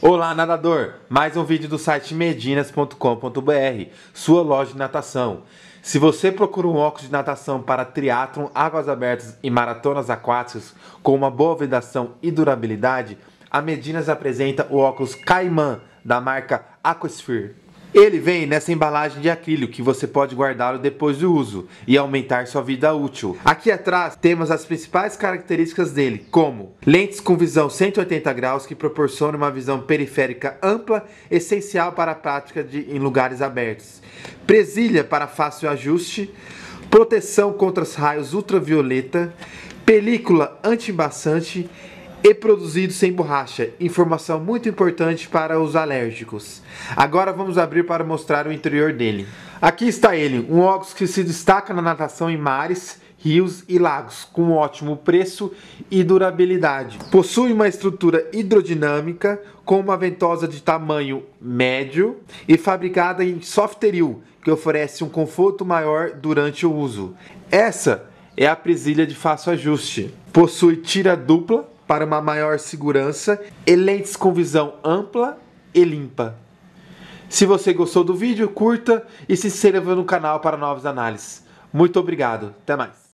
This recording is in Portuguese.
Olá, nadador! Mais um vídeo do site medinas.com.br, sua loja de natação. Se você procura um óculos de natação para triatlon, águas abertas e maratonas aquáticas com uma boa vedação e durabilidade, a Medinas apresenta o óculos Caiman da marca Aquasphere. Ele vem nessa embalagem de acrílico que você pode guardá-lo depois do uso e aumentar sua vida útil. Aqui atrás temos as principais características dele, como lentes com visão 180 graus que proporcionam uma visão periférica ampla, essencial para a prática de, em lugares abertos, presilha para fácil ajuste, proteção contra os raios ultravioleta, película anti-embaçante e produzido sem borracha. Informação muito importante para os alérgicos. Agora vamos abrir para mostrar o interior dele. Aqui está ele, um óculos que se destaca na natação em mares, rios e lagos, com ótimo preço e durabilidade. Possui uma estrutura hidrodinâmica com uma ventosa de tamanho médio e fabricada em softeril, que oferece um conforto maior durante o uso. Essa é a presilha de fácil ajuste. Possui tira dupla para uma maior segurança e lentes com visão ampla e limpa. Se você gostou do vídeo, curta e se inscreva no canal para novas análises. Muito obrigado, até mais!